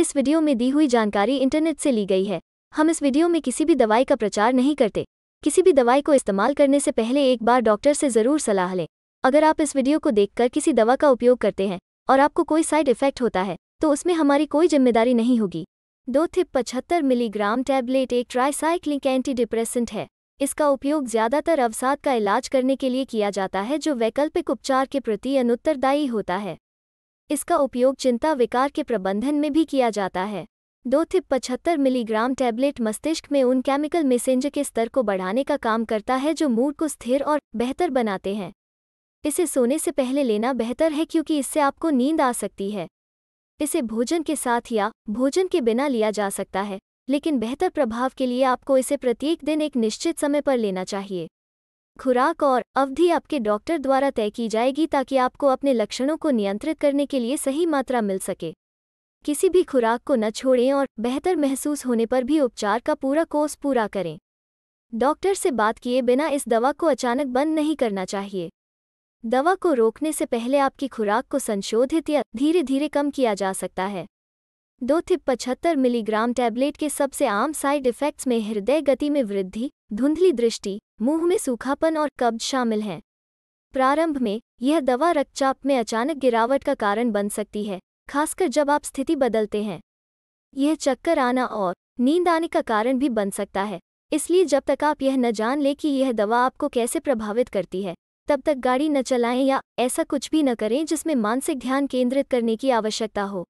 इस वीडियो में दी हुई जानकारी इंटरनेट से ली गई है हम इस वीडियो में किसी भी दवाई का प्रचार नहीं करते किसी भी दवाई को इस्तेमाल करने से पहले एक बार डॉक्टर से ज़रूर सलाह लें अगर आप इस वीडियो को देखकर किसी दवा का उपयोग करते हैं और आपको कोई साइड इफेक्ट होता है तो उसमें हमारी कोई जिम्मेदारी नहीं होगी दो थिप पचहत्तर मिलीग्राम टैबलेट एक एंटी एंटीडिप्रेसेंट है इसका उपयोग ज़्यादातर अवसाद का इलाज करने के लिए किया जाता है जो वैकल्पिक उपचार के प्रति अनुत्तरदायी होता है इसका उपयोग चिंता विकार के प्रबंधन में भी किया जाता है दो थिप पचहत्तर मिलीग्राम टैबलेट मस्तिष्क में उन केमिकल मैसेंजर के स्तर को बढ़ाने का काम करता है जो मूड को स्थिर और बेहतर बनाते हैं इसे सोने से पहले लेना बेहतर है क्योंकि इससे आपको नींद आ सकती है इसे भोजन के साथ या भोजन के बिना लिया जा सकता है लेकिन बेहतर प्रभाव के लिए आपको इसे प्रत्येक दिन एक निश्चित समय पर लेना चाहिए खुराक और अवधि आपके डॉक्टर द्वारा तय की जाएगी ताकि आपको अपने लक्षणों को नियंत्रित करने के लिए सही मात्रा मिल सके किसी भी खुराक को न छोड़ें और बेहतर महसूस होने पर भी उपचार का पूरा कोर्स पूरा करें डॉक्टर से बात किए बिना इस दवा को अचानक बंद नहीं करना चाहिए दवा को रोकने से पहले आपकी खुराक को संशोधित या धीरे धीरे कम किया जा सकता है दो थिप पचहत्तर मिलीग्राम टैबलेट के सबसे आम साइड इफ़ेक्ट्स में हृदय गति में वृद्धि धुंधली दृष्टि मुंह में सूखापन और कब्ज शामिल हैं प्रारंभ में यह दवा रक्तचाप में अचानक गिरावट का कारण बन सकती है खासकर जब आप स्थिति बदलते हैं यह चक्कर आना और नींद आने का कारण भी बन सकता है इसलिए जब तक आप यह न जान लें कि यह दवा आपको कैसे प्रभावित करती है तब तक गाड़ी न चलाएं या ऐसा कुछ भी न करें जिसमें मानसिक ध्यान केंद्रित करने की आवश्यकता हो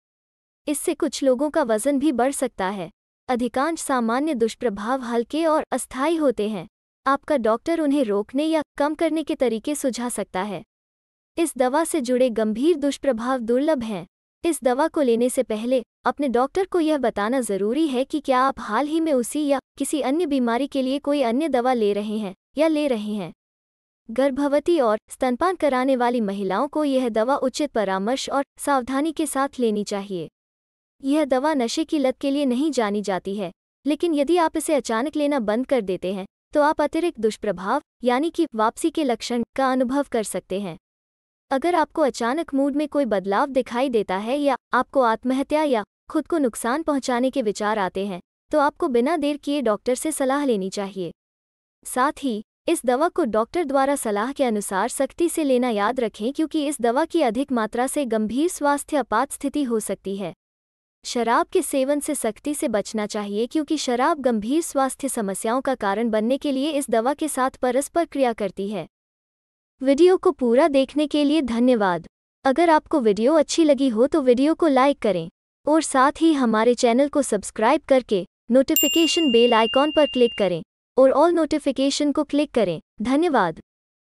इससे कुछ लोगों का वजन भी बढ़ सकता है अधिकांश सामान्य दुष्प्रभाव हल्के और अस्थायी होते हैं आपका डॉक्टर उन्हें रोकने या कम करने के तरीके सुझा सकता है इस दवा से जुड़े गंभीर दुष्प्रभाव दुर्लभ हैं इस दवा को लेने से पहले अपने डॉक्टर को यह बताना जरूरी है कि क्या आप हाल ही में उसी या किसी अन्य बीमारी के लिए कोई अन्य दवा ले रहे हैं या ले रहे हैं गर्भवती और स्तनपान कराने वाली महिलाओं को यह दवा उचित परामर्श और सावधानी के साथ लेनी चाहिए यह दवा नशे की लत के लिए नहीं जानी जाती है लेकिन यदि आप इसे अचानक लेना बंद कर देते हैं तो आप अतिरिक्त दुष्प्रभाव यानी कि वापसी के लक्षण का अनुभव कर सकते हैं अगर आपको अचानक मूड में कोई बदलाव दिखाई देता है या आपको आत्महत्या या खुद को नुकसान पहुंचाने के विचार आते हैं तो आपको बिना देर किए डॉक्टर से सलाह लेनी चाहिए साथ ही इस दवा को डॉक्टर द्वारा सलाह के अनुसार सख्ती से लेना याद रखें क्योंकि इस दवा की अधिक मात्रा से गंभीर स्वास्थ्य आपात स्थिति हो सकती है शराब के सेवन से सख्ती से बचना चाहिए क्योंकि शराब गंभीर स्वास्थ्य समस्याओं का कारण बनने के लिए इस दवा के साथ परस्पर क्रिया करती है वीडियो को पूरा देखने के लिए धन्यवाद अगर आपको वीडियो अच्छी लगी हो तो वीडियो को लाइक करें और साथ ही हमारे चैनल को सब्सक्राइब करके नोटिफिकेशन बेल आइकॉन पर क्लिक करें और ऑल नोटिफिकेशन को क्लिक करें धन्यवाद